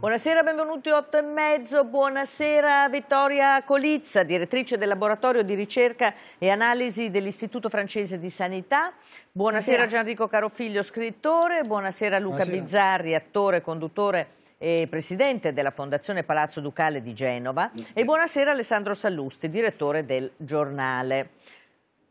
Buonasera, benvenuti 8 e mezzo. Buonasera Vittoria Colizza, direttrice del laboratorio di ricerca e analisi dell'Istituto francese di sanità. Buonasera, Buonasera. Gianrico Carofiglio, scrittore. Buonasera Luca Buonasera. Bizzarri, attore, conduttore e presidente della Fondazione Palazzo Ducale di Genova. Buonasera. E buonasera Alessandro Sallusti, direttore del giornale.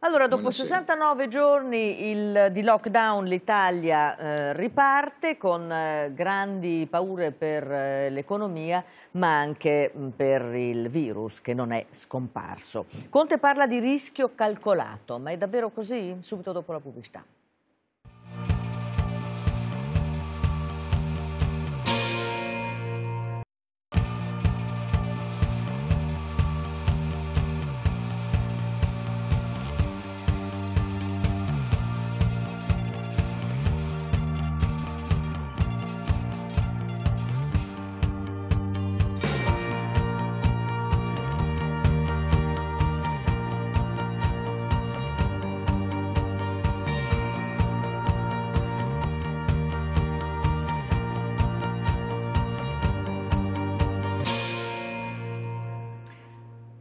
Allora, dopo Buonasera. 69 giorni il, di lockdown l'Italia eh, riparte con eh, grandi paure per eh, l'economia ma anche mh, mm, per il virus che non è scomparso. Conte parla di rischio calcolato, ma è davvero così? Subito dopo la pubblicità.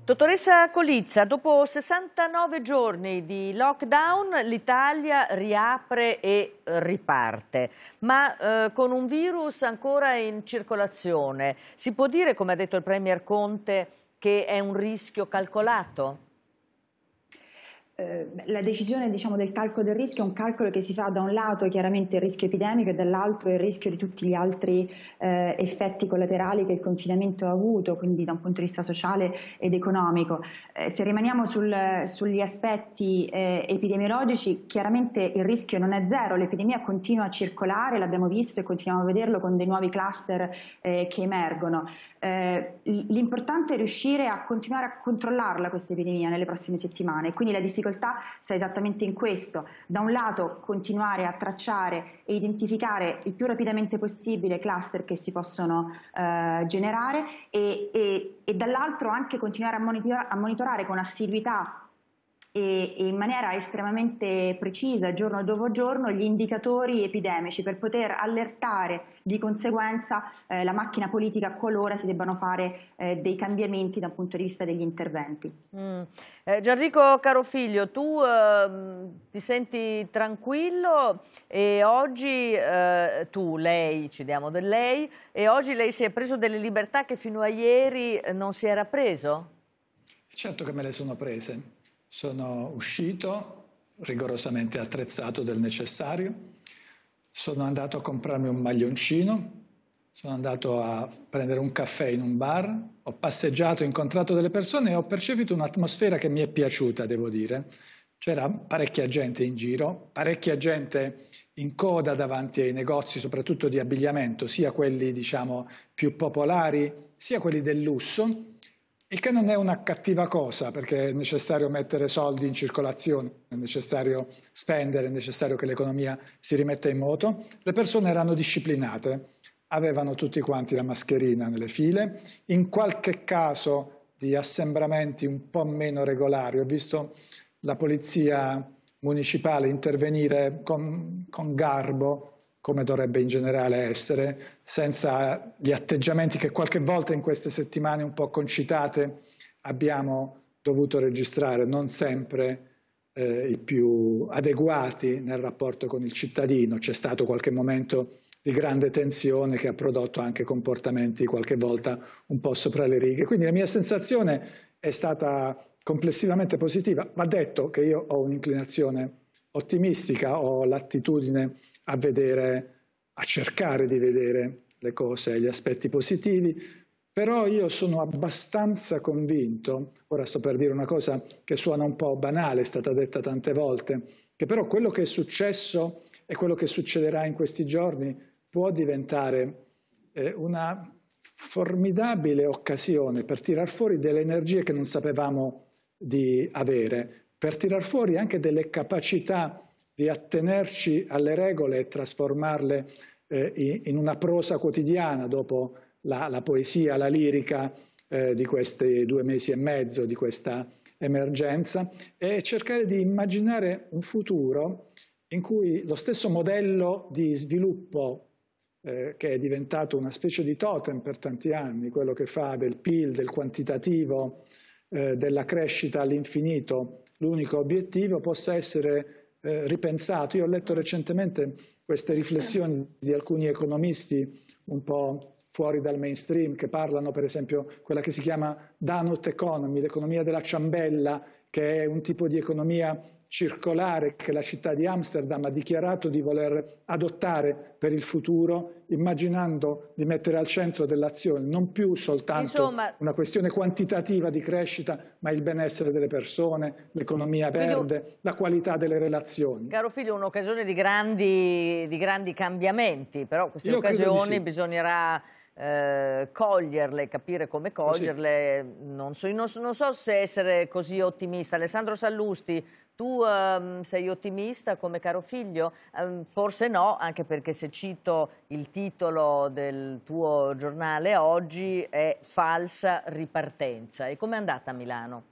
Dottoressa Colizza, dopo 69 giorni di lockdown l'Italia riapre e riparte, ma eh, con un virus ancora in circolazione. Si può dire, come ha detto il Premier Conte, che è un rischio calcolato? Ehm, la decisione diciamo, del calcolo del rischio è un calcolo che si fa da un lato chiaramente il rischio epidemico e dall'altro il rischio di tutti gli altri eh, effetti collaterali che il confinamento ha avuto, quindi da un punto di vista sociale ed economico. Eh, se rimaniamo sul, sugli aspetti eh, epidemiologici, chiaramente il rischio non è zero, l'epidemia continua a circolare, l'abbiamo visto e continuiamo a vederlo con dei nuovi cluster eh, che emergono. Eh, l'importante è riuscire a continuare a controllarla questa epidemia nelle prossime settimane, quindi la difficoltà difficoltà sta esattamente in questo. Da un lato continuare a tracciare e identificare il più rapidamente possibile cluster che si possono eh, generare e, e, e dall'altro anche continuare a, monitor a monitorare con assiduità e, e in maniera estremamente precisa, giorno dopo giorno, gli indicatori epidemici per poter allertare di conseguenza eh, la macchina politica qualora si debbano fare eh, dei cambiamenti dal punto di vista degli interventi. Mm. Eh, Gianrico Carofiglio, tu ehm, ti senti tranquillo e oggi eh, tu, lei, ci diamo del lei, e oggi lei si è preso delle libertà che fino a ieri non si era preso? Certo che me le sono prese. Sono uscito rigorosamente attrezzato del necessario, sono andato a comprarmi un maglioncino, sono andato a prendere un caffè in un bar, ho passeggiato, incontrato delle persone e ho percepito un'atmosfera che mi è piaciuta, devo dire. C'era parecchia gente in giro, parecchia gente in coda davanti ai negozi, soprattutto di abbigliamento, sia quelli diciamo, più popolari, sia quelli del lusso il che non è una cattiva cosa perché è necessario mettere soldi in circolazione, è necessario spendere, è necessario che l'economia si rimetta in moto. Le persone erano disciplinate, avevano tutti quanti la mascherina nelle file, in qualche caso di assembramenti un po' meno regolari. Ho visto la polizia municipale intervenire con, con garbo come dovrebbe in generale essere, senza gli atteggiamenti che qualche volta in queste settimane un po' concitate abbiamo dovuto registrare, non sempre eh, i più adeguati nel rapporto con il cittadino. C'è stato qualche momento di grande tensione che ha prodotto anche comportamenti qualche volta un po' sopra le righe. Quindi la mia sensazione è stata complessivamente positiva. Va detto che io ho un'inclinazione ottimistica, ho l'attitudine a vedere, a cercare di vedere le cose, gli aspetti positivi, però io sono abbastanza convinto, ora sto per dire una cosa che suona un po' banale, è stata detta tante volte, che però quello che è successo e quello che succederà in questi giorni può diventare eh, una formidabile occasione per tirar fuori delle energie che non sapevamo di avere, per tirar fuori anche delle capacità di attenerci alle regole e trasformarle eh, in una prosa quotidiana dopo la, la poesia, la lirica eh, di questi due mesi e mezzo, di questa emergenza, e cercare di immaginare un futuro in cui lo stesso modello di sviluppo eh, che è diventato una specie di totem per tanti anni, quello che fa del PIL, del quantitativo, eh, della crescita all'infinito, l'unico obiettivo possa essere eh, ripensato. Io ho letto recentemente queste riflessioni di alcuni economisti un po' fuori dal mainstream che parlano per esempio quella che si chiama Danut Economy, l'economia della ciambella, che è un tipo di economia circolare che la città di Amsterdam ha dichiarato di voler adottare per il futuro, immaginando di mettere al centro dell'azione non più soltanto Insomma, una questione quantitativa di crescita, ma il benessere delle persone, l'economia verde, figlio, la qualità delle relazioni. Caro figlio, un'occasione di grandi, di grandi, cambiamenti, però queste Io occasioni sì. bisognerà... Eh, coglierle, capire come coglierle. Sì. Non, so, non, non so se essere così ottimista. Alessandro Sallusti, tu um, sei ottimista come caro figlio? Um, forse no, anche perché se cito il titolo del tuo giornale oggi è Falsa ripartenza. E com'è andata a Milano?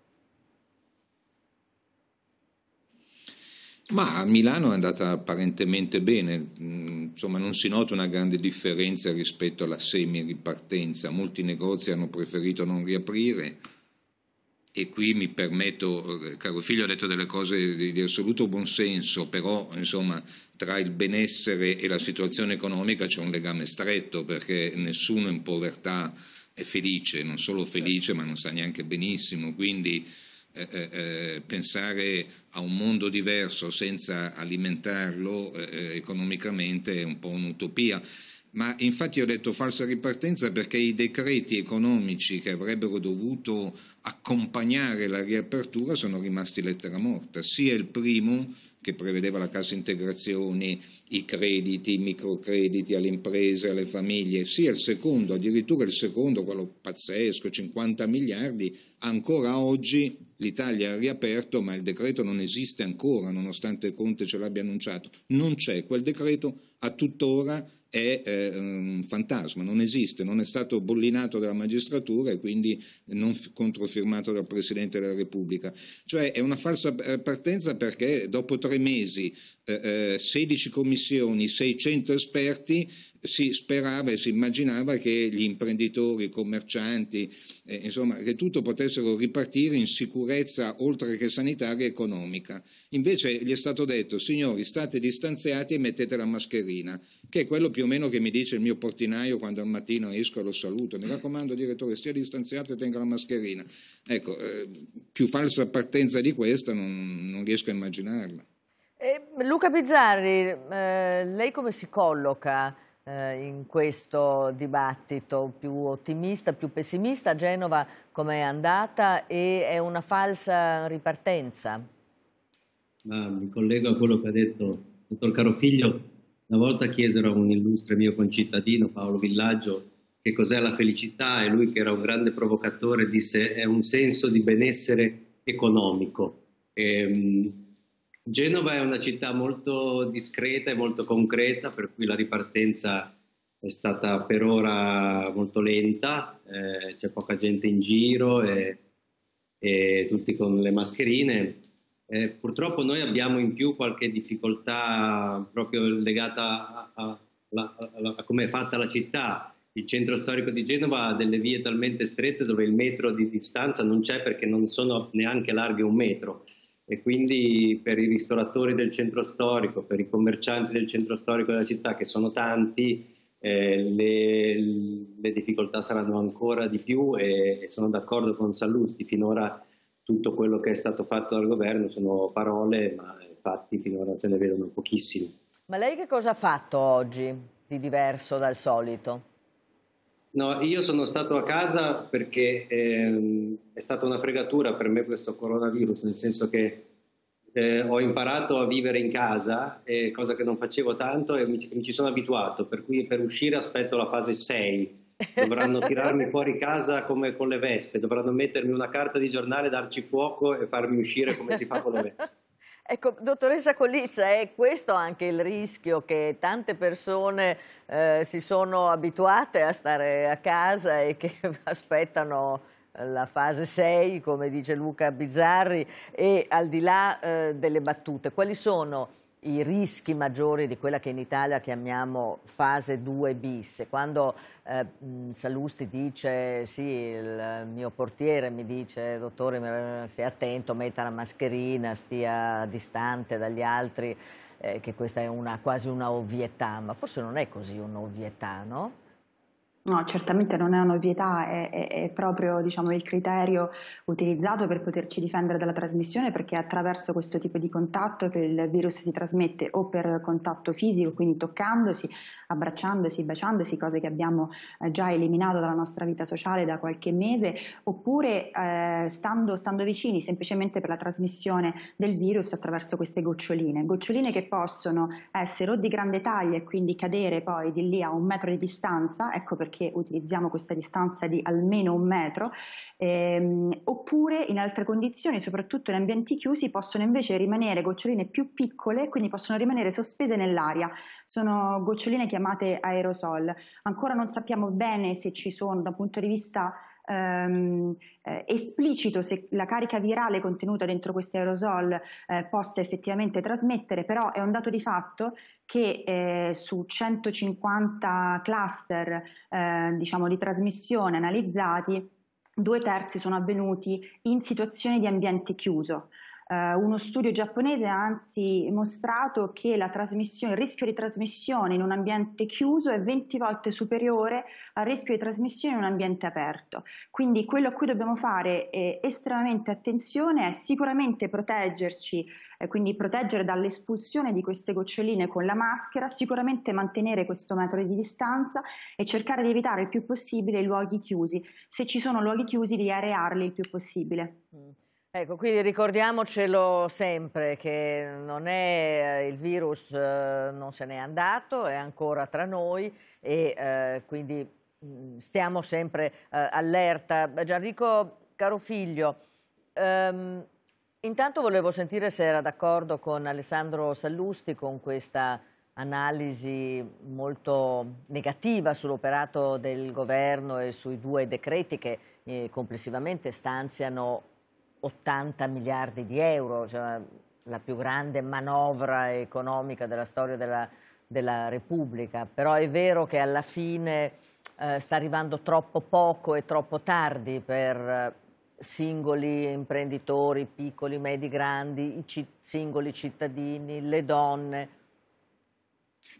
Ma a Milano è andata apparentemente bene, mm, insomma non si nota una grande differenza rispetto alla semi-ripartenza, molti negozi hanno preferito non riaprire, e qui mi permetto, eh, caro figlio ha detto delle cose di, di assoluto buonsenso, però insomma tra il benessere e la situazione economica c'è un legame stretto perché nessuno in povertà è felice, non solo felice ma non sa neanche benissimo, quindi eh, eh, eh pensare a un mondo diverso senza alimentarlo eh, eh economicamente è un po' un'utopia ma infatti ho detto falsa ripartenza perché i decreti economici che avrebbero dovuto accompagnare la riapertura sono rimasti lettera morta, sia il primo che prevedeva la cassa integrazione, i crediti, i microcrediti alle imprese, alle famiglie, sia il secondo, addirittura il secondo, quello pazzesco, 50 miliardi, ancora oggi l'Italia ha riaperto ma il decreto non esiste ancora nonostante Conte ce l'abbia annunciato, non c'è, quel decreto a tuttora è eh, un fantasma, non esiste, non è stato bollinato dalla magistratura e quindi non controfirmato dal Presidente della Repubblica. Cioè è una falsa eh, partenza perché dopo tre mesi eh, 16 eh, commissioni, 600 esperti si sperava e si immaginava che gli imprenditori, i commercianti, eh, insomma, che tutto potessero ripartire in sicurezza oltre che sanitaria e economica. Invece gli è stato detto, signori, state distanziati e mettete la mascherina, che è quello più o meno che mi dice il mio portinaio quando al mattino esco e lo saluto. Mi raccomando, direttore, stia distanziato e tenga la mascherina. Ecco, eh, più falsa partenza di questa non, non riesco a immaginarla. Eh, Luca Bizzarri, eh, lei come si colloca? Eh, in questo dibattito più ottimista, più pessimista. A Genova com'è andata e è una falsa ripartenza? Ma mi collego a quello che ha detto il dottor Carofiglio. Una volta chiesero a un illustre mio concittadino, Paolo Villaggio, che cos'è la felicità e lui che era un grande provocatore disse è un senso di benessere economico. E, ehm, Genova è una città molto discreta e molto concreta, per cui la ripartenza è stata per ora molto lenta, eh, c'è poca gente in giro e, e tutti con le mascherine. Eh, purtroppo noi abbiamo in più qualche difficoltà proprio legata a, a, a, a come è fatta la città. Il centro storico di Genova ha delle vie talmente strette dove il metro di distanza non c'è perché non sono neanche larghe un metro e quindi per i ristoratori del centro storico, per i commercianti del centro storico della città, che sono tanti, eh, le, le, difficoltà saranno ancora di più e, e sono d'accordo con Sallusti, finora tutto quello che è stato fatto dal governo sono parole, ma infatti finora se ne vedono pochissimi. Ma lei che cosa ha fatto oggi di diverso dal solito? No, io sono stato a casa perché ehm, è stata una fregatura per me questo coronavirus, nel senso che eh, ho imparato a vivere in casa, eh, cosa che non facevo tanto e mi, mi, ci sono abituato, per cui per uscire aspetto la fase 6. Dovranno tirarmi fuori casa come con le vespe, dovranno mettermi una carta di giornale, darci fuoco e farmi uscire come si fa con le vespe. Ecco, dottoressa Collizza, è questo anche il rischio che tante persone eh, si sono abituate a stare a casa e che aspettano eh, la fase 6, come dice Luca Bizzarri, e al di là eh, delle battute, quali sono i rischi maggiori di quella che in Italia chiamiamo fase 2 bis. Quando eh, Sallusti dice, sì, il mio portiere mi dice, dottore stia attento, metta la mascherina, stia distante dagli altri, eh, che questa è una, quasi una ovvietà, ma forse non è così un'ovvietà, no? No, certamente non è un'ovvietà, è, è, è proprio diciamo, il criterio utilizzato per poterci difendere dalla trasmissione perché è attraverso questo tipo di contatto che il virus si trasmette o per contatto fisico, quindi toccandosi, abbracciandosi, baciandosi, cose che abbiamo eh, già eliminato dalla nostra vita sociale da qualche mese, oppure eh, stando, stando, vicini semplicemente per la trasmissione del virus attraverso queste goccioline, goccioline che possono essere o di grande taglia e quindi cadere poi di lì a un metro di distanza, ecco perché utilizziamo questa distanza di almeno un metro, ehm, oppure in altre condizioni, soprattutto in ambienti chiusi, possono invece rimanere goccioline più piccole, quindi possono rimanere sospese nell'aria, sono goccioline chiamate aerosol. Ancora non sappiamo bene se ci sono da un punto di vista ehm, eh, esplicito se la carica virale contenuta dentro questi aerosol eh, possa effettivamente trasmettere, però è un dato di fatto che eh, su 150 cluster eh, diciamo, di trasmissione analizzati, due terzi sono avvenuti in situazioni di ambiente chiuso. Uh, uno studio giapponese ha anzi mostrato che il rischio di trasmissione in un ambiente chiuso è 20 volte superiore al rischio di trasmissione in un ambiente aperto. Quindi quello a cui dobbiamo fare eh, estremamente attenzione è sicuramente proteggerci, eh, quindi proteggere dall'espulsione di queste goccioline con la maschera, sicuramente mantenere questo metro di distanza e cercare di evitare il più possibile i luoghi chiusi. Se ci sono luoghi chiusi, di arearli il più possibile. Mm. Ecco, quindi ricordiamocelo sempre che non è, eh, il virus eh, non se n'è andato, è ancora tra noi e eh, quindi mm, stiamo sempre eh, allerta. Gianrico Carofiglio, ehm, intanto volevo sentire se era d'accordo con Alessandro Sallusti con questa analisi molto negativa sull'operato del governo e sui due decreti che eh, complessivamente stanziano 80 miliardi di euro, cioè la più grande manovra economica della storia della, della Repubblica, però è vero che alla fine eh, sta arrivando troppo poco e troppo tardi per eh, singoli imprenditori, piccoli, medi, grandi, i ci singoli cittadini, le donne,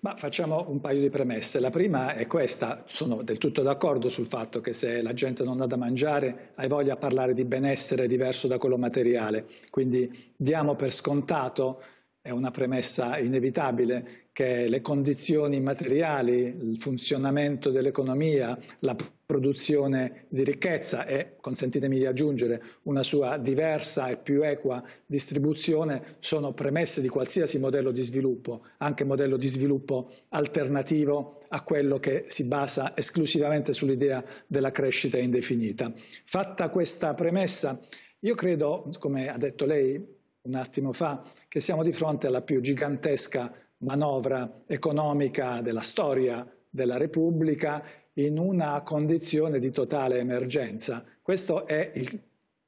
ma facciamo un paio di premesse. La prima è questa, sono del tutto d'accordo sul fatto che se la gente non ha da mangiare hai voglia di parlare di benessere diverso da quello materiale, quindi diamo per scontato, è una premessa inevitabile, che le condizioni materiali, il funzionamento dell'economia, la produzione di ricchezza e, consentitemi di aggiungere, una sua diversa e più equa distribuzione sono premesse di qualsiasi modello di sviluppo, anche modello di sviluppo alternativo a quello che si basa esclusivamente sull'idea della crescita indefinita. Fatta questa premessa, io credo, come ha detto lei un attimo fa, che siamo di fronte alla più gigantesca manovra economica della storia della Repubblica in una condizione di totale emergenza. Questo è il,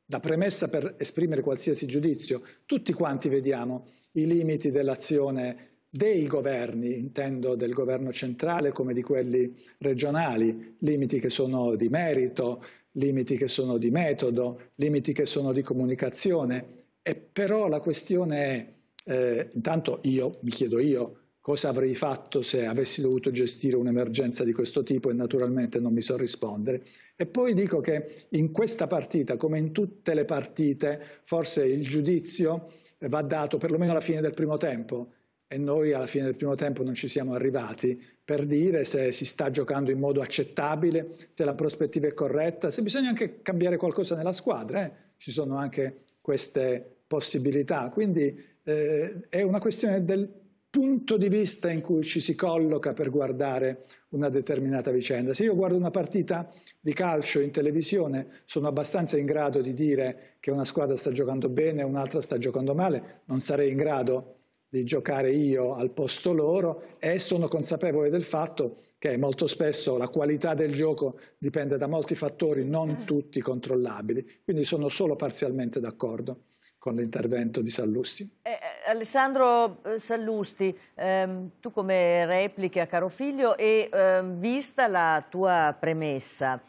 la premessa per esprimere qualsiasi giudizio. Tutti quanti vediamo i limiti dell'azione dei governi, intendo del governo centrale come di quelli regionali, limiti che sono di merito, limiti che sono di metodo, limiti che sono di comunicazione. E però la questione è eh, intanto io mi chiedo io cosa avrei fatto se avessi dovuto gestire un'emergenza di questo tipo e naturalmente non mi so rispondere. E poi dico che in questa partita, come in tutte le partite, forse il giudizio va dato perlomeno alla fine del primo tempo e noi alla fine del primo tempo non ci siamo arrivati per dire se si sta giocando in modo accettabile, se la prospettiva è corretta, se bisogna anche cambiare qualcosa nella squadra, eh? ci sono anche queste possibilità. Quindi eh, è una questione del punto di vista in cui ci si colloca per guardare una determinata vicenda. Se io guardo una partita di calcio in televisione sono abbastanza in grado di dire che una squadra sta giocando bene e un'altra sta giocando male, non sarei in grado di giocare io al posto loro e sono consapevole del fatto che molto spesso la qualità del gioco dipende da molti fattori non eh. tutti controllabili, quindi sono solo parzialmente d'accordo con l'intervento di Sallusti. Eh, eh Alessandro eh, Sallusti, ehm, tu come replica, caro figlio, e ehm, vista la tua premessa,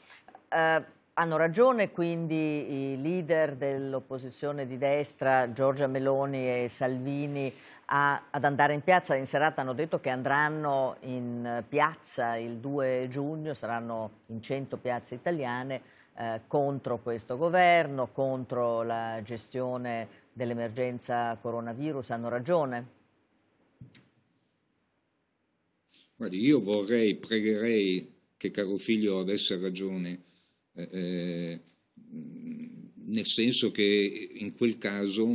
eh, hanno ragione quindi i leader dell'opposizione di destra, Giorgia Meloni e Salvini, a, ad andare in piazza in serata hanno detto che andranno in piazza il 2 giugno, saranno in 100 piazze italiane eh, contro questo governo, contro la gestione dell'emergenza coronavirus, hanno ragione? Guardi, io vorrei, pregherei che caro figlio avesse ragione, eh, eh nel senso che in quel caso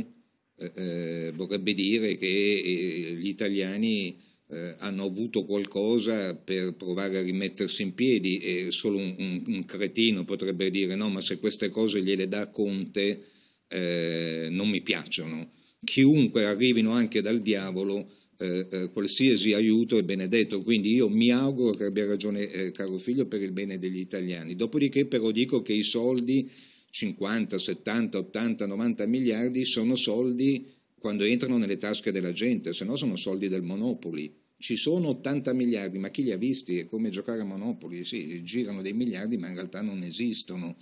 eh, eh vorrebbe dire che gli italiani eh, hanno avuto qualcosa per provare a rimettersi in piedi e solo un, un, un cretino potrebbe dire no, ma se queste cose gliele dà Conte eh, non mi piacciono. Chiunque arrivino anche dal diavolo, eh, eh qualsiasi aiuto è benedetto. Quindi io mi auguro che abbia ragione eh, caro figlio per il bene degli italiani. Dopodiché però dico che i soldi 50, 70, 80, 90 miliardi sono soldi quando entrano nelle tasche della gente, se no sono soldi del Monopoli. Ci sono 80 miliardi, ma chi li ha visti? È come giocare a Monopoli, sì, girano dei miliardi, ma in realtà non esistono.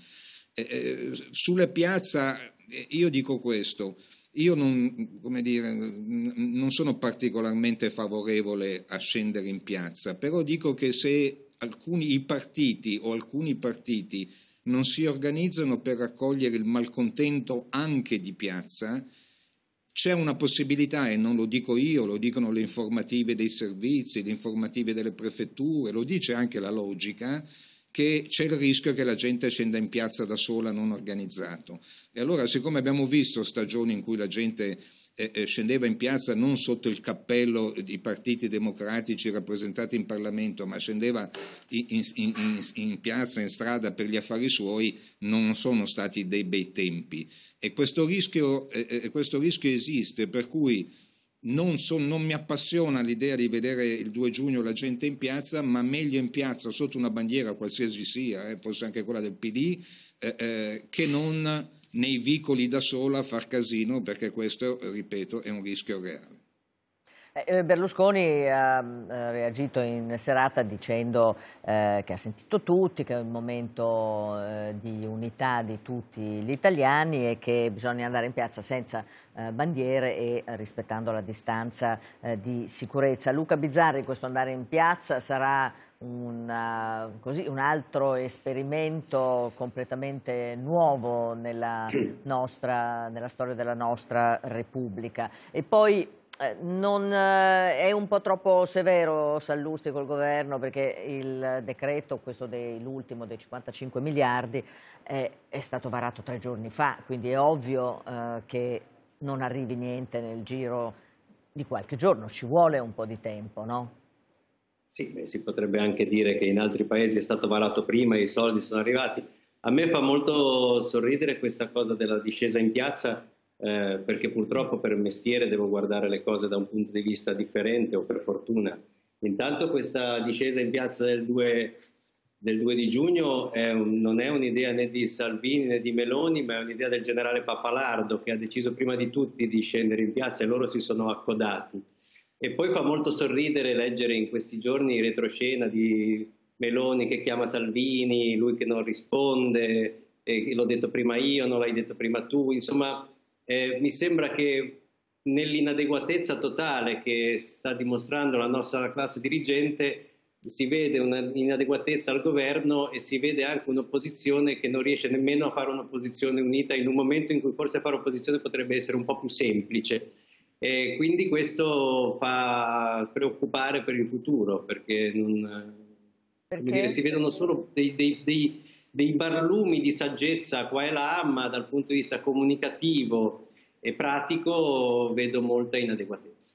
Eh, eh, sulla piazza, eh, io dico questo, io non, dire, non sono particolarmente favorevole a scendere in piazza, però dico che se alcuni, i partiti o alcuni partiti non si organizzano per raccogliere il malcontento anche di piazza, c'è una possibilità, e non lo dico io, lo dicono le informative dei servizi, le informative delle prefetture, lo dice anche la logica, che c'è il rischio che la gente scenda in piazza da sola non organizzato. E allora, siccome abbiamo visto stagioni in cui la gente eh, scendeva in piazza non sotto il cappello dei partiti democratici rappresentati in Parlamento, ma scendeva in, in, in, in, piazza, in strada per gli affari suoi, non sono stati dei bei tempi. E questo rischio, eh, questo rischio esiste, per cui non, so, non mi appassiona l'idea di vedere il 2 giugno la gente in piazza, ma meglio in piazza sotto una bandiera qualsiasi sia, eh, forse anche quella del PD, eh, eh, che non nei vicoli da sola a far casino perché questo, ripeto, è un rischio reale. Eh, eh, Berlusconi ha reagito in serata dicendo eh, che ha sentito tutti, che è un momento di unità di tutti gli italiani e che bisogna andare in piazza senza bandiere e rispettando la distanza di sicurezza. Luca Bizzarri questo andare in piazza sarà una, eh, così, un altro esperimento completamente nuovo nella, nostra, nella, storia della nostra Repubblica. E poi eh, non, eh, è un po' troppo severo Sallusti col governo perché il decreto, questo dell'ultimo dei 55 miliardi, eh, è stato varato tre giorni fa, quindi è ovvio eh, che non arrivi niente nel giro di qualche giorno, ci vuole un po' di tempo, no? Sì, beh, si potrebbe anche dire che in altri paesi è stato varato prima e i soldi sono arrivati. A me fa molto sorridere questa cosa della discesa in piazza eh, perché purtroppo per mestiere devo guardare le cose da un punto di vista differente o per fortuna. Intanto questa discesa in piazza del 2, del 2 di giugno è un, non è un'idea né di Salvini né di Meloni, ma è un'idea del generale Papalardo che ha deciso prima di tutti di scendere in piazza e loro si sono accodati. E poi fa molto sorridere leggere in questi giorni retroscena di Meloni che chiama Salvini, lui che non risponde, l'ho detto prima io, non l'hai detto prima tu, insomma eh, mi sembra che nell'inadeguatezza totale che sta dimostrando la nostra classe dirigente si vede un'inadeguatezza al governo e si vede anche un'opposizione che non riesce nemmeno a fare un'opposizione unita in un momento in cui forse fare opposizione potrebbe essere un po' più semplice. E quindi questo fa preoccupare per il futuro, perché, non, eh, perché? Dire, si vedono solo dei, dei, dei, dei, barlumi di saggezza qua e là, ma dal punto di vista comunicativo e pratico vedo molta inadeguatezza.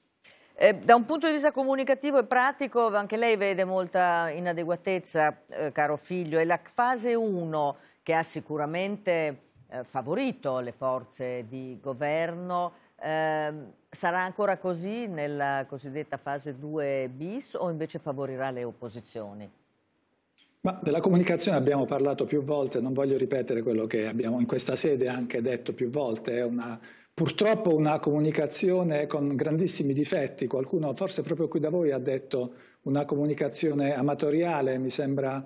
Eh, da un punto di vista comunicativo e pratico anche lei vede molta inadeguatezza, eh, caro figlio, e la fase 1 che ha sicuramente eh, favorito le forze di governo eh, sarà ancora così nella cosiddetta fase 2 bis o invece favorirà le opposizioni? Ma della comunicazione abbiamo parlato più volte, non voglio ripetere quello che abbiamo in questa sede anche detto più volte, è una, purtroppo una comunicazione con grandissimi difetti, qualcuno forse proprio qui da voi ha detto una comunicazione amatoriale, mi sembra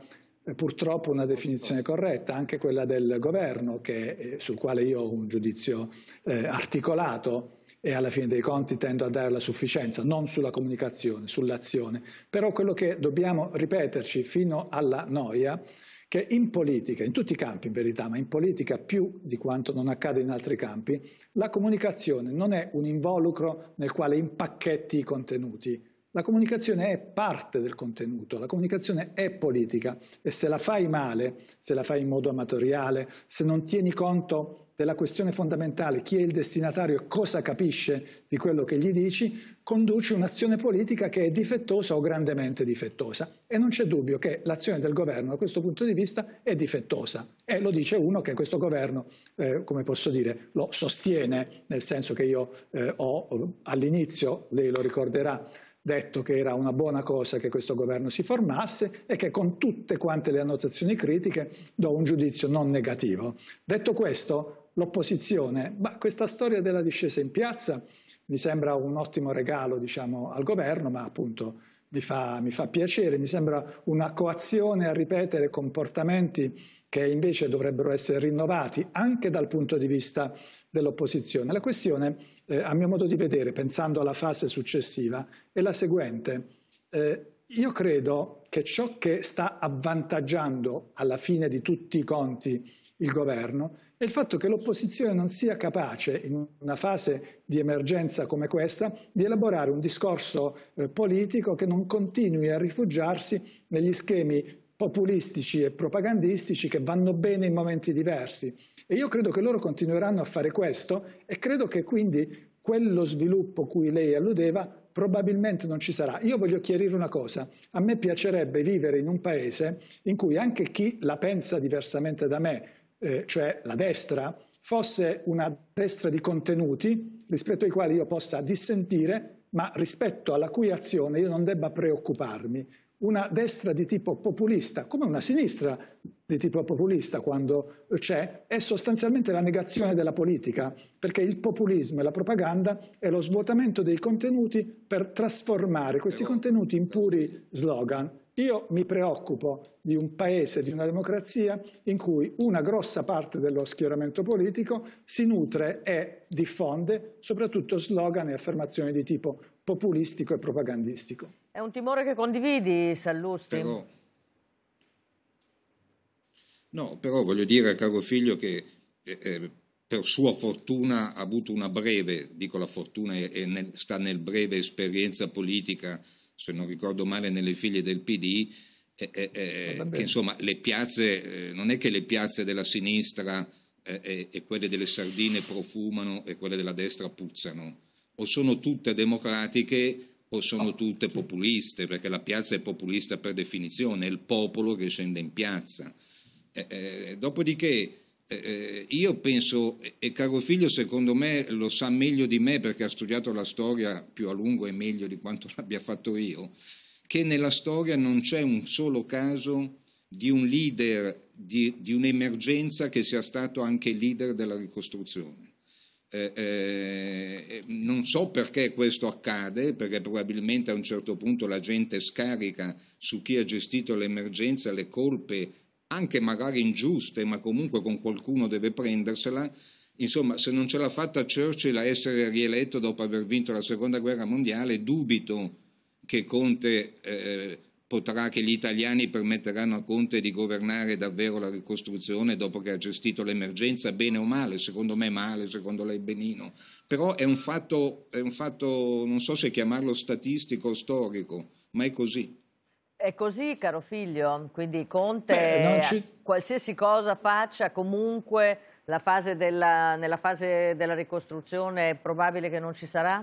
purtroppo una definizione corretta, anche quella del governo, che, eh, sul quale io ho un giudizio eh, articolato e alla fine dei conti tendo a dare la sufficienza, non sulla comunicazione, sull'azione. Però quello che dobbiamo ripeterci fino alla noia, che in politica, in tutti i campi in verità, ma in politica più di quanto non accade in altri campi, la comunicazione non è un involucro nel quale impacchetti i contenuti, la comunicazione è parte del contenuto, la comunicazione è politica e se la fai male, se la fai in modo amatoriale, se non tieni conto della questione fondamentale, chi è il destinatario e cosa capisce di quello che gli dici, conduci un'azione politica che è difettosa o grandemente difettosa. E non c'è dubbio che l'azione del governo da questo punto di vista è difettosa. E lo dice uno che questo governo, eh, come posso dire, lo sostiene, nel senso che io eh, ho all'inizio, lei lo ricorderà, detto che era una buona cosa che questo governo si formasse e che con tutte quante le annotazioni critiche do un giudizio non negativo. Detto questo, l'opposizione, ma questa storia della discesa in piazza mi sembra un ottimo regalo diciamo, al governo, ma appunto mi fa, mi fa, piacere, mi sembra una coazione a ripetere comportamenti che invece dovrebbero essere rinnovati anche dal punto di vista dell'opposizione. La questione, eh, a mio modo di vedere, pensando alla fase successiva, è la seguente. Eh, io credo che ciò che sta avvantaggiando alla fine di tutti i conti il governo è il fatto che l'opposizione non sia capace, in una fase di emergenza come questa, di elaborare un discorso eh, politico che non continui a rifugiarsi negli schemi populistici e propagandistici che vanno bene in momenti diversi. E io credo che loro continueranno a fare questo e credo che quindi quello sviluppo cui lei alludeva probabilmente non ci sarà. Io voglio chiarire una cosa, a me piacerebbe vivere in un paese in cui anche chi la pensa diversamente da me, eh, cioè la destra, fosse una destra di contenuti rispetto ai quali io possa dissentire, ma rispetto alla cui azione io non debba preoccuparmi una destra di tipo populista, come una sinistra di tipo populista quando c'è, è sostanzialmente la negazione della politica, perché il populismo e la propaganda è lo svuotamento dei contenuti per trasformare questi contenuti in puri slogan. Io mi preoccupo di un paese, di una democrazia in cui una grossa parte dello schieramento politico si nutre e diffonde soprattutto slogan e affermazioni di tipo populistico e propagandistico. È un timore che condividi, Sallusti? Però, no, però voglio dire, caro figlio, che eh, eh per sua fortuna ha avuto una breve, dico la fortuna e nel, sta nel breve esperienza politica, se non ricordo male, nelle figlie del PD, eh, eh, eh che insomma le piazze, eh, non è che le piazze della sinistra e quelle delle sardine profumano e quelle della destra puzzano, o sono tutte democratiche o sono ah. tutte populiste, perché la piazza è populista per definizione, è il popolo che scende in piazza. Eh, eh, dopodiché eh, eh io penso, e caro figlio secondo me lo sa meglio di me perché ha studiato la storia più a lungo e meglio di quanto l'abbia fatto io, che nella storia non c'è un solo caso di un leader di, di un'emergenza che sia stato anche leader della ricostruzione. Eh, eh, eh, non so perché questo accade, perché probabilmente a un certo punto la gente scarica su chi ha gestito l'emergenza le colpe, anche magari ingiuste, ma comunque con qualcuno deve prendersela. Insomma, se non ce l'ha fatta Churchill a essere rieletto dopo aver vinto la seconda guerra mondiale, dubito che Conte eh, potrà che gli italiani permetteranno a Conte di governare davvero la ricostruzione dopo che ha gestito l'emergenza, bene o male, secondo me male, secondo lei benino. Però è un fatto, è un fatto non so se chiamarlo statistico o storico, ma è così. È così, caro figlio, quindi Conte, Beh, ci... qualsiasi cosa faccia, comunque fase della, nella fase della ricostruzione è probabile che non ci sarà?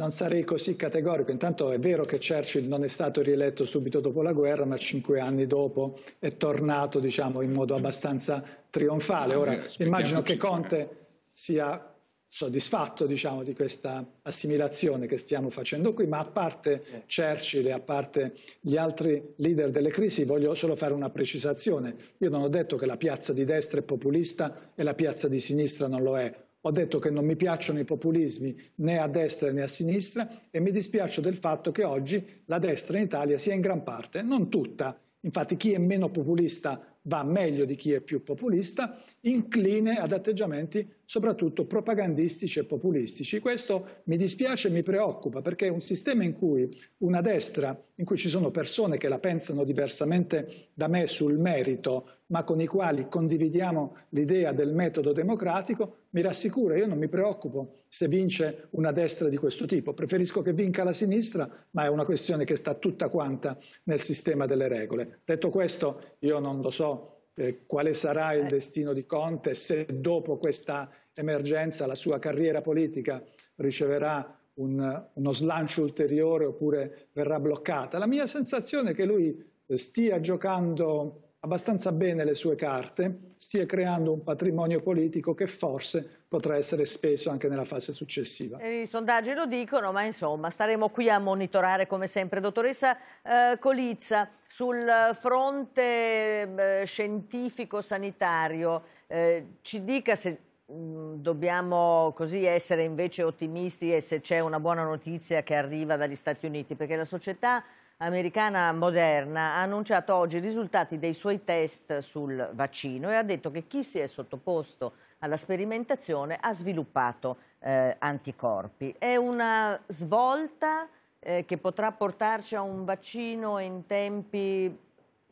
non sarei così categorico. Intanto è vero che Churchill non è stato rieletto subito dopo la guerra, ma cinque anni dopo è tornato diciamo, in modo abbastanza trionfale. Ora, immagino che Conte sia soddisfatto diciamo, di questa assimilazione che stiamo facendo qui, ma a parte Churchill e a parte gli altri leader delle crisi voglio solo fare una precisazione. Io non ho detto che la piazza di destra è populista e la piazza di sinistra non lo è ho detto che non mi piacciono i populismi né a destra né a sinistra e mi dispiaccio del fatto che oggi la destra in Italia sia in gran parte, non tutta, infatti chi è meno populista va meglio di chi è più populista, incline ad atteggiamenti soprattutto propagandistici e populistici. Questo mi dispiace e mi preoccupa perché un sistema in cui una destra, in cui ci sono persone che la pensano diversamente da me sul merito, ma con i quali condividiamo l'idea del metodo democratico, mi rassicura, io non mi preoccupo se vince una destra di questo tipo, preferisco che vinca la sinistra, ma è una questione che sta tutta quanta nel sistema delle regole. Detto questo, io non lo so eh, quale sarà il eh. destino di Conte se dopo questa emergenza la sua carriera politica riceverà un, uno slancio ulteriore oppure verrà bloccata. La mia sensazione è che lui eh, stia giocando abbastanza bene le sue carte, stia creando un patrimonio politico che forse potrà essere speso anche nella fase successiva. I sondaggi lo dicono, ma insomma staremo qui a monitorare come sempre. Dottoressa eh, Colizza, sul fronte eh, scientifico-sanitario eh, ci dica se mm, dobbiamo così essere invece ottimisti e se c'è una buona notizia che arriva dagli Stati Uniti, perché la società americana Moderna ha annunciato oggi i risultati dei suoi test sul vaccino e ha detto che chi si è sottoposto alla sperimentazione ha sviluppato eh, anticorpi. È una svolta eh, che potrà portarci a un vaccino in tempi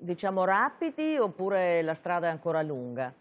diciamo rapidi oppure la strada è ancora lunga?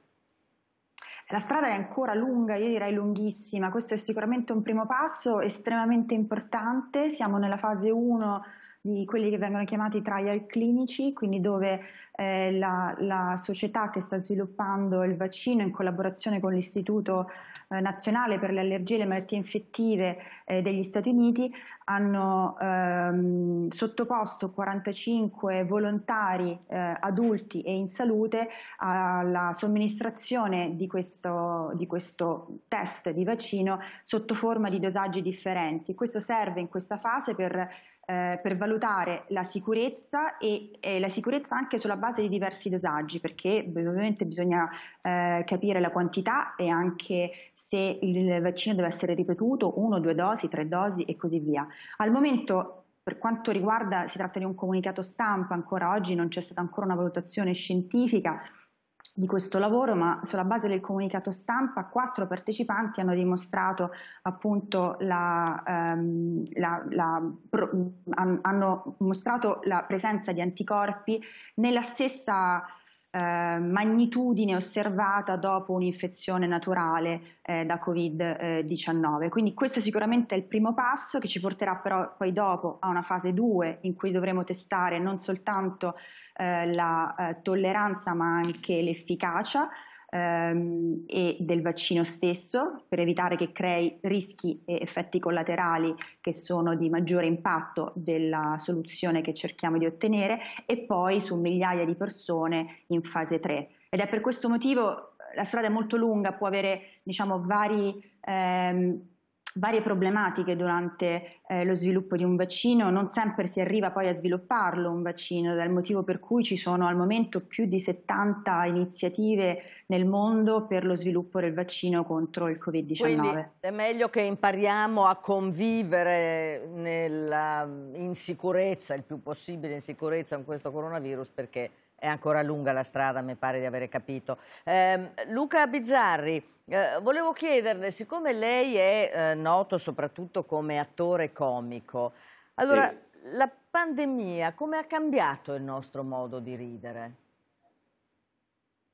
La strada è ancora lunga, io direi lunghissima, questo è sicuramente un primo passo estremamente importante, siamo nella fase 1 di quelli che vengono chiamati trial clinici, quindi dove eh, la, la, società che sta sviluppando il vaccino in collaborazione con l'Istituto eh, Nazionale per le Allergie e le Malattie Infettive eh, degli Stati Uniti hanno ehm, sottoposto 45 volontari eh, adulti e in salute alla somministrazione di questo, di questo test di vaccino sotto forma di dosaggi differenti. Questo serve in questa fase per eh, per valutare la sicurezza e, e, la sicurezza anche sulla base di diversi dosaggi, perché ovviamente bisogna eh, capire la quantità e anche se il vaccino deve essere ripetuto, uno, due dosi, tre dosi e così via. Al momento per quanto riguarda, si tratta di un comunicato stampa, ancora oggi non c'è stata ancora una valutazione scientifica di questo lavoro, ma sulla base del comunicato stampa quattro partecipanti hanno dimostrato appunto la, ehm, la, la pro, hanno mostrato la presenza di anticorpi nella stessa eh, magnitudine osservata dopo un'infezione naturale eh, da Covid-19. Quindi questo sicuramente è il primo passo che ci porterà però poi dopo a una fase 2 in cui dovremo testare non soltanto eh, la eh, tolleranza ma anche l'efficacia ehm, e del vaccino stesso per evitare che crei rischi e effetti collaterali che sono di maggiore impatto della soluzione che cerchiamo di ottenere e poi su migliaia di persone in fase 3. Ed è per questo motivo eh, la strada è molto lunga, può avere diciamo, vari ehm, varie problematiche durante eh, lo sviluppo di un vaccino, non sempre si arriva poi a svilupparlo un vaccino, dal motivo per cui ci sono al momento più di 70 iniziative nel mondo per lo sviluppo del vaccino contro il Covid-19. Quindi è meglio che impariamo a convivere nella, in sicurezza, il più possibile in sicurezza con questo coronavirus perché è ancora lunga la strada, mi pare di avere capito. Eh, Luca Bizzarri, eh, volevo chiederle, siccome lei è eh, noto soprattutto come attore comico, allora sì. la pandemia come ha cambiato il nostro modo di ridere?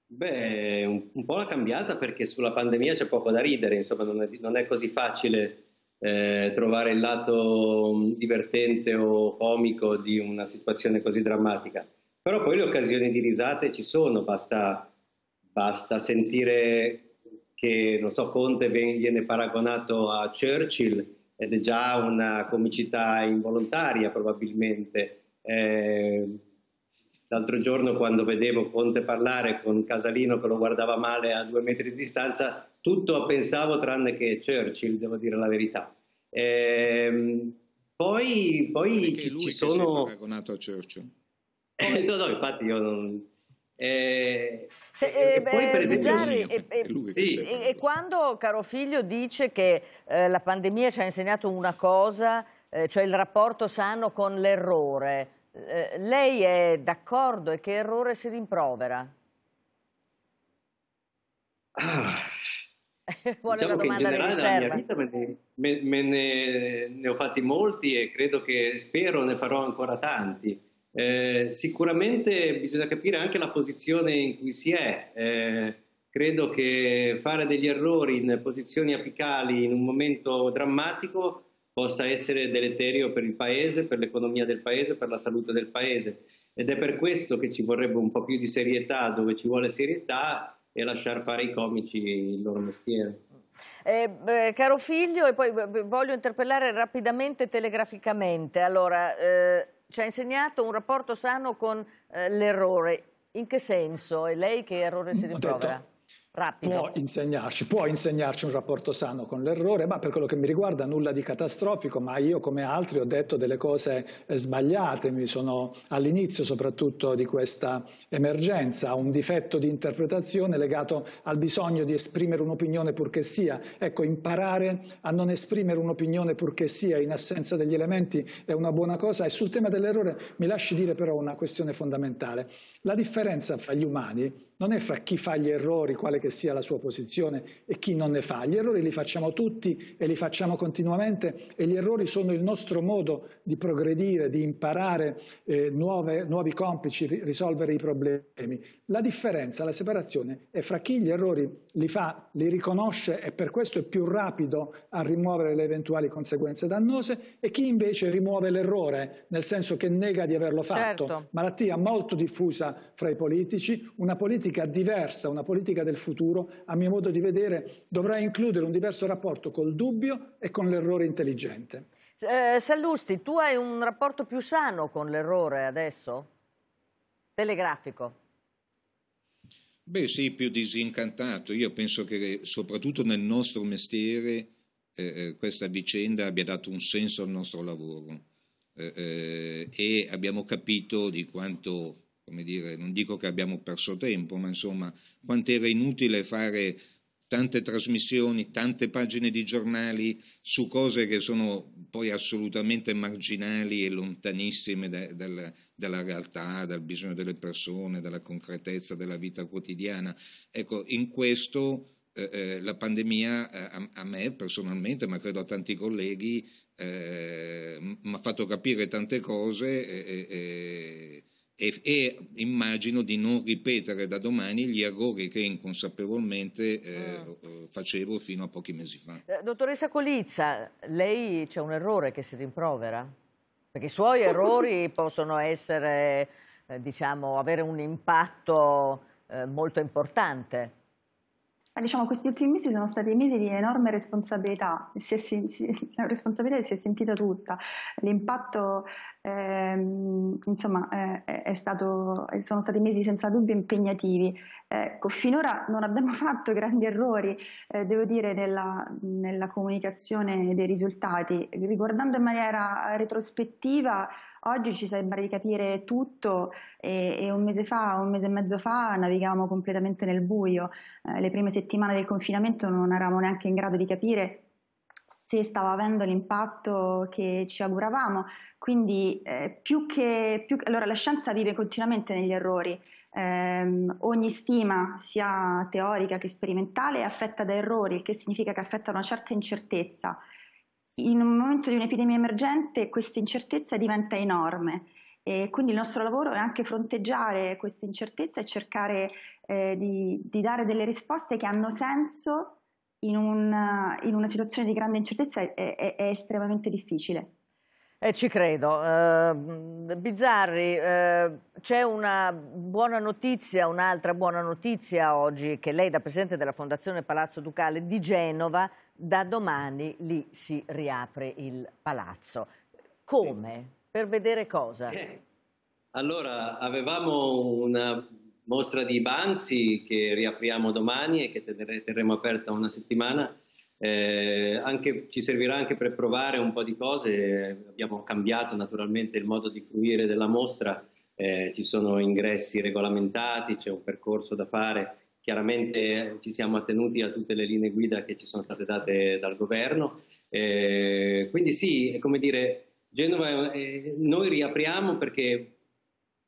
Beh, un, un po' l'ha cambiata perché sulla pandemia c'è poco da ridere, insomma non è, non è così facile eh, trovare il lato mm, divertente o comico di una situazione così drammatica. Però poi le occasioni di risate ci sono, basta, basta sentire che, non so, Conte viene paragonato a Churchill ed è già una comicità involontaria probabilmente. Eh, l'altro giorno quando vedevo Conte parlare con Casalino che lo guardava male a due metri di distanza, tutto pensavo tranne che Churchill, devo dire la verità. Eh, poi, poi ci sono... paragonato a Churchill no, no, infatti io non... Eh, se, eh, e, eh, Zari, e, e, sì. e, quando caro figlio dice che eh, la pandemia ci ha insegnato una cosa, eh, cioè il rapporto sano con l'errore, eh, lei è d'accordo e che errore si rimprovera? Ah, Vuole diciamo una domanda che in generale nella mia vita me, ne, me, me ne, ne ho fatti molti e credo che spero ne farò ancora tanti. Eh, sicuramente bisogna capire anche la posizione in cui si è. Eh, credo che fare degli errori in posizioni apicali in un momento drammatico possa essere deleterio per il Paese, per l'economia del Paese, per la salute del Paese. Ed è per questo che ci vorrebbe un po' più di serietà dove ci vuole serietà e lasciare fare i comici il loro mestiere. Eh, eh, caro figlio, e poi eh, voglio interpellare rapidamente telegraficamente. Allora, eh ci ha insegnato un rapporto sano con eh, l'errore. In che senso? E lei che errore si rimprovera? Rapido. Può insegnarci, può insegnarci un rapporto sano con l'errore, ma per quello che mi riguarda nulla di catastrofico, ma io come altri ho detto delle cose sbagliate, mi sono all'inizio soprattutto di questa emergenza, un difetto di interpretazione legato al bisogno di esprimere un'opinione purché sia. Ecco, imparare a non esprimere un'opinione purché sia in assenza degli elementi è una buona cosa e sul tema dell'errore mi lasci dire però una questione fondamentale. La differenza fra gli umani non è fra chi fa gli errori, quale che sia la sua posizione, e chi non ne fa. Gli errori li facciamo tutti e li facciamo continuamente e gli errori sono il nostro modo di progredire, di imparare eh, nuove, nuovi complici, risolvere i problemi. La differenza, la separazione è fra chi gli errori li fa, li riconosce e per questo è più rapido a rimuovere le eventuali conseguenze dannose e chi invece rimuove l'errore, nel senso che nega di averlo fatto. Certo. Malattia molto diffusa fra i politici, una politica politica diversa, una politica del futuro, a mio modo di vedere, dovrà includere un diverso rapporto col dubbio e con l'errore intelligente. Eh, Sallusti, tu hai un rapporto più sano con l'errore adesso? Telegrafico. Beh sì, più disincantato. Io penso che soprattutto nel nostro mestiere eh, eh questa vicenda abbia dato un senso al nostro lavoro eh, eh e abbiamo capito di quanto come dire, non dico che abbiamo perso tempo, ma insomma, quant'era inutile fare tante trasmissioni, tante pagine di giornali su cose che sono poi assolutamente marginali e lontanissime da, dal, dalla realtà, dal bisogno delle persone, dalla concretezza della vita quotidiana. Ecco, in questo eh, eh la pandemia eh, a, a, me personalmente, ma credo a tanti colleghi, eh, mi ha fatto capire tante cose. Eh, e, e, immagino di non ripetere da domani gli errori che inconsapevolmente eh, mm. facevo fino a pochi mesi fa. Eh, dottoressa Colizza, lei c'è un errore che si rimprovera? Perché i suoi errori possono essere, eh, diciamo, avere un impatto eh, molto importante diciamo, questi ultimi mesi sono stati mesi di enorme responsabilità, si è, si, la responsabilità si è sentita tutta, l'impatto ehm, insomma eh, è stato, eh, sono stati mesi senza dubbio impegnativi, ecco, finora non abbiamo fatto grandi errori, eh, devo dire, nella, nella comunicazione dei risultati, riguardando in maniera retrospettiva Oggi ci sembra di capire tutto e, e un mese fa, un mese e mezzo fa navigavamo completamente nel buio. Eh, le prime settimane del confinamento non eravamo neanche in grado di capire se stava avendo l'impatto che ci auguravamo. Quindi, eh, più che, più, allora, la scienza vive continuamente negli errori. Eh, ogni stima, sia teorica che sperimentale, è affetta da errori, il che significa che affetta una certa incertezza in un momento di un'epidemia emergente questa incertezza diventa enorme. E quindi il nostro lavoro è anche fronteggiare questa incertezza e cercare eh, di, di, dare delle risposte che hanno senso in una, in una situazione di grande incertezza è, è, è estremamente difficile. Eh, ci credo. Uh, Bizzarri, uh, c'è una buona notizia, un'altra buona notizia oggi che lei da Presidente della Fondazione Palazzo Ducale di Genova da domani lì si riapre il palazzo. Come? Sì. Per vedere cosa? Eh, allora, avevamo una mostra di Banzi che riapriamo domani e che terremo aperta una settimana. Eh, anche, ci servirà anche per provare un po' di cose. Abbiamo cambiato naturalmente il modo di fruire della mostra. Eh, ci sono ingressi regolamentati, c'è un percorso da fare Chiaramente ci siamo attenuti a tutte le linee guida che ci sono state date dal governo. Eh, quindi sì, come dire, Genova, eh, noi riapriamo perché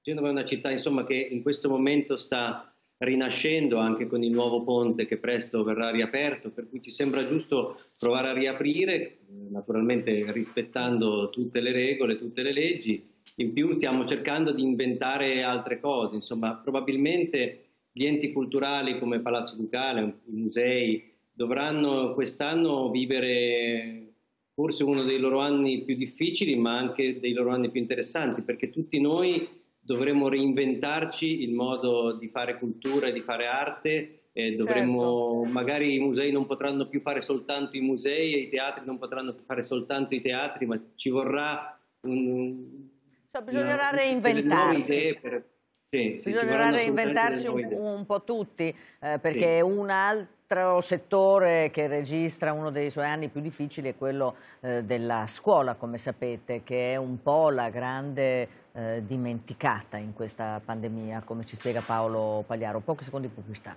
Genova è una città insomma, che in questo momento sta rinascendo anche con il nuovo ponte che presto verrà riaperto, per cui ci sembra giusto provare a riaprire, naturalmente rispettando tutte le regole, tutte le leggi. In più stiamo cercando di inventare altre cose, insomma probabilmente gli enti culturali come Palazzo Ducale, i musei, dovranno quest'anno vivere forse uno dei loro anni più difficili, ma anche dei loro anni più interessanti, perché tutti noi dovremo reinventarci il modo di fare cultura, e di fare arte, eh, dovremo, certo. magari i musei non potranno più fare soltanto i musei e i teatri non potranno più fare soltanto i teatri, ma ci vorrà un, cioè, bisognerà una, reinventarsi. nuove idee per, sì, sì, Bisognerà reinventarsi un, un, po' tutti, eh, perché sì. un altro settore che registra uno dei suoi anni più difficili è quello eh, della scuola, come sapete, che è un po' la grande eh, dimenticata in questa pandemia, come ci spiega Paolo Pagliaro. Pochi secondi di pubblicità.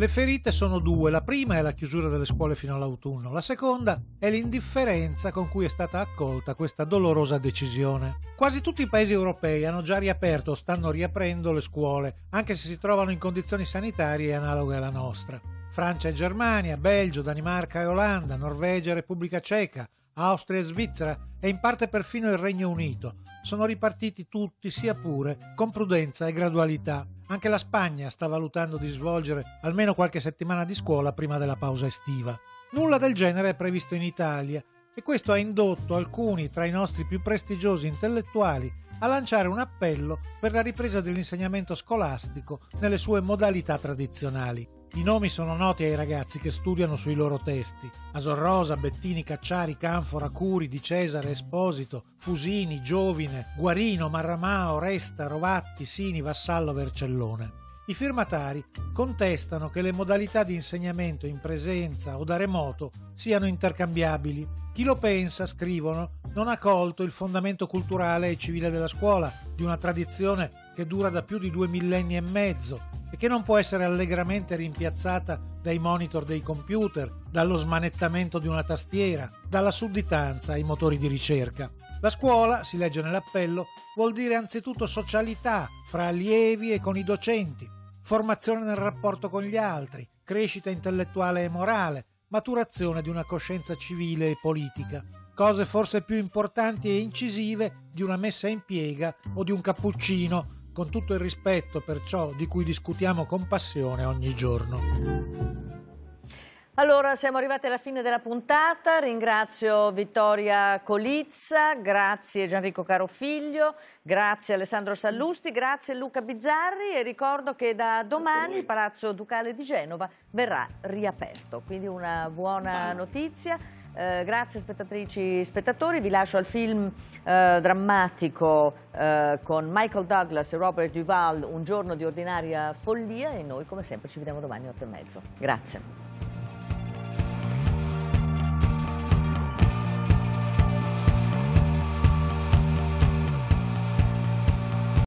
Le ferite sono due, la prima è la chiusura delle scuole fino all'autunno, la seconda è l'indifferenza con cui è stata accolta questa dolorosa decisione. Quasi tutti i paesi europei hanno già riaperto o stanno riaprendo le scuole, anche se si trovano in condizioni sanitarie analoghe alla nostra. Francia e Germania, Belgio, Danimarca e Olanda, Norvegia e Repubblica Ceca, Austria e Svizzera e in parte perfino il Regno Unito sono ripartiti tutti, sia pure, con prudenza e gradualità. Anche la Spagna sta valutando di svolgere almeno qualche settimana di scuola prima della pausa estiva. Nulla del genere è previsto in Italia e questo ha indotto alcuni tra i nostri più prestigiosi intellettuali a lanciare un appello per la ripresa dell'insegnamento scolastico nelle sue modalità tradizionali. I nomi sono noti ai ragazzi che studiano sui loro testi. Asor Rosa, Bettini, Cacciari, Canfora, Curi, Di Cesare, Esposito, Fusini, Giovine, Guarino, Marramao, Resta, Rovatti, Sini, Vassallo, Vercellone. I firmatari contestano che le modalità di insegnamento in presenza o da remoto siano intercambiabili. Chi lo pensa, scrivono, non ha colto il fondamento culturale e civile della scuola, di una tradizione che dura da più di due millenni e mezzo e che non può essere allegramente rimpiazzata dai monitor dei computer, dallo smanettamento di una tastiera, dalla sudditanza ai motori di ricerca. La scuola, si legge nell'appello, vuol dire anzitutto socialità fra allievi e con i docenti, formazione nel rapporto con gli altri, crescita intellettuale e morale, maturazione di una coscienza civile e politica, cose forse più importanti e incisive di una messa in piega o di un cappuccino con tutto il rispetto per ciò di cui discutiamo con passione ogni giorno. Allora, siamo arrivati alla fine della puntata. Ringrazio Vittoria Colizza, grazie Gianrico Carofiglio, grazie Alessandro Sallusti, grazie Luca Bizzarri e ricordo che da domani il Palazzo Ducale di Genova verrà riaperto. Quindi una buona notizia. Eh, grazie spettatrici e spettatori, vi lascio al film eh, drammatico eh, con Michael Douglas e Robert Duval, Un giorno di ordinaria follia e noi come sempre ci vediamo domani alle 8 e mezzo. Grazie.